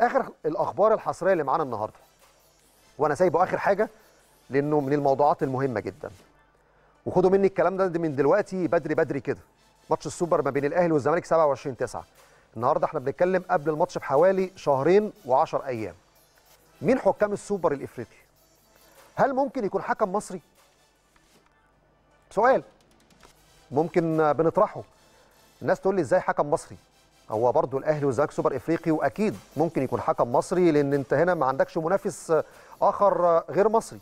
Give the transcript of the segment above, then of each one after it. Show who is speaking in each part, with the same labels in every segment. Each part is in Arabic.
Speaker 1: اخر الاخبار الحصريه اللي معانا النهارده وانا سايبه اخر حاجه لانه من الموضوعات المهمه جدا وخدوا مني الكلام ده من دلوقتي بدري بدري كده ماتش السوبر ما بين الاهلي والزمالك 27 9 النهارده احنا بنتكلم قبل الماتش بحوالي شهرين و10 ايام مين حكام السوبر الافريقي هل ممكن يكون حكم مصري سؤال ممكن بنطرحه الناس تقول لي ازاي حكم مصري هو برضو الاهلي والزمالك سوبر افريقي واكيد ممكن يكون حكم مصري لان انت هنا ما عندكش منافس اخر غير مصري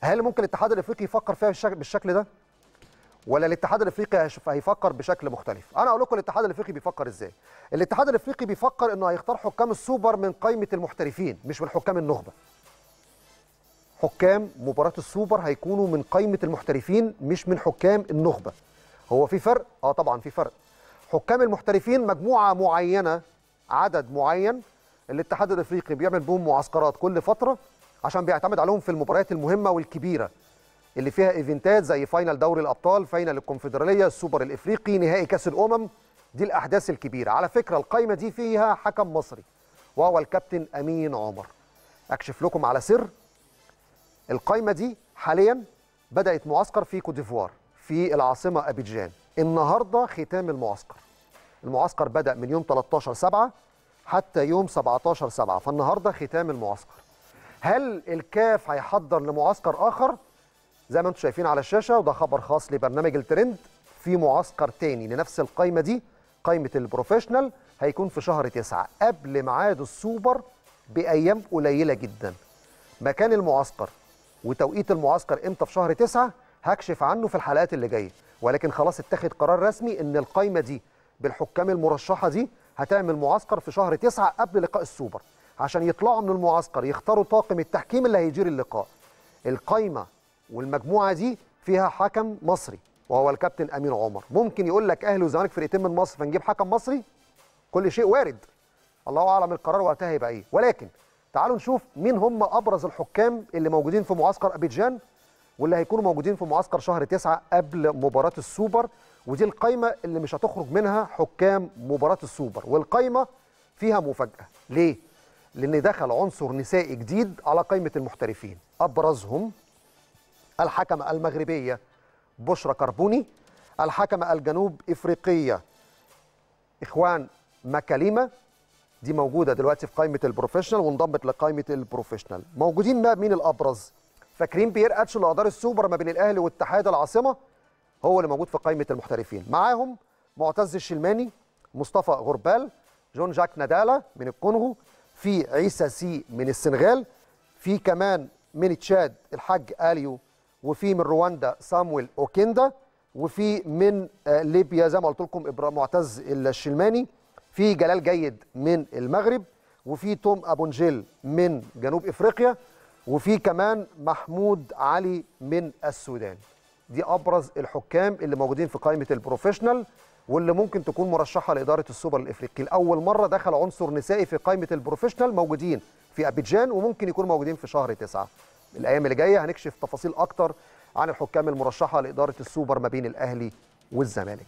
Speaker 1: هل ممكن الاتحاد الافريقي يفكر فيها بالشكل ده ولا الاتحاد الافريقي هيفكر بشكل مختلف انا اقول لكم الاتحاد الافريقي بيفكر ازاي الاتحاد الافريقي بيفكر انه هيختار حكام السوبر من قائمه المحترفين مش من حكام النخبه حكام مباراه السوبر هيكونوا من قائمه المحترفين مش من حكام النخبه هو في فرق اه طبعا في فرق حكام المحترفين مجموعه معينه عدد معين الاتحاد الافريقي بيعمل بهم معسكرات كل فتره عشان بيعتمد عليهم في المباريات المهمه والكبيره اللي فيها ايفنتات زي فاينل دوري الابطال فاينل الكونفدراليه السوبر الافريقي نهائي كاس الامم دي الاحداث الكبيره على فكره القايمه دي فيها حكم مصري وهو الكابتن امين عمر اكشف لكم على سر القايمه دي حاليا بدات معسكر في كوت ديفوار في العاصمه ابيجان النهارده ختام المعسكر المعسكر بدا من يوم 13 7 حتى يوم 17 7 فالنهارده ختام المعسكر هل الكاف هيحضر لمعسكر اخر زي ما انتم شايفين على الشاشه وده خبر خاص لبرنامج الترند في معسكر تاني لنفس القايمه دي قايمه البروفيشنال هيكون في شهر 9 قبل ميعاد السوبر بايام قليله جدا مكان المعسكر وتوقيت المعسكر امتى في شهر 9 هكشف عنه في الحلقات اللي جايه ولكن خلاص اتخذ قرار رسمي ان القايمه دي بالحكام المرشحه دي هتعمل معسكر في شهر تسعة قبل لقاء السوبر عشان يطلعوا من المعسكر يختاروا طاقم التحكيم اللي هيدير اللقاء القايمه والمجموعه دي فيها حكم مصري وهو الكابتن امين عمر ممكن يقول لك اهلي وزمالك فرقتين من مصر فنجيب حكم مصري كل شيء وارد الله اعلم القرار وقتها هيبقى ايه ولكن تعالوا نشوف مين هم ابرز الحكام اللي موجودين في معسكر ابيجان واللي هيكونوا موجودين في معسكر شهر تسعة قبل مباراة السوبر ودي القايمة اللي مش هتخرج منها حكام مباراة السوبر والقايمة فيها مفاجأة ليه؟ لأن دخل عنصر نسائي جديد على قايمة المحترفين أبرزهم الحكمة المغربية بشرى كربوني الحكمة الجنوب إفريقية إخوان مكاليمة دي موجودة دلوقتي في قائمة البروفيشنال وانضمت لقائمة البروفيشنال موجودين بقى مين الأبرز؟ فاكرين بيير اتش اللي ادار السوبر ما بين الاهلي واتحاد العاصمه هو اللي موجود في قائمه المحترفين معاهم معتز الشلماني مصطفى غربال جون جاك نادالا من الكونغو في عيسى سي من السنغال في كمان من تشاد الحاج اليو وفي من رواندا سامويل اوكيندا وفي من آه، ليبيا زي ما قلت لكم معتز الشلماني في جلال جيد من المغرب وفي توم ابونجيل من جنوب افريقيا وفي كمان محمود علي من السودان دي ابرز الحكام اللي موجودين في قائمه البروفيشنال واللي ممكن تكون مرشحه لاداره السوبر الافريقي لاول مره دخل عنصر نسائي في قائمه البروفيشنال موجودين في ابيجان وممكن يكونوا موجودين في شهر تسعة الايام اللي جايه هنكشف تفاصيل اكتر عن الحكام المرشحه لاداره السوبر ما بين الاهلي والزمالك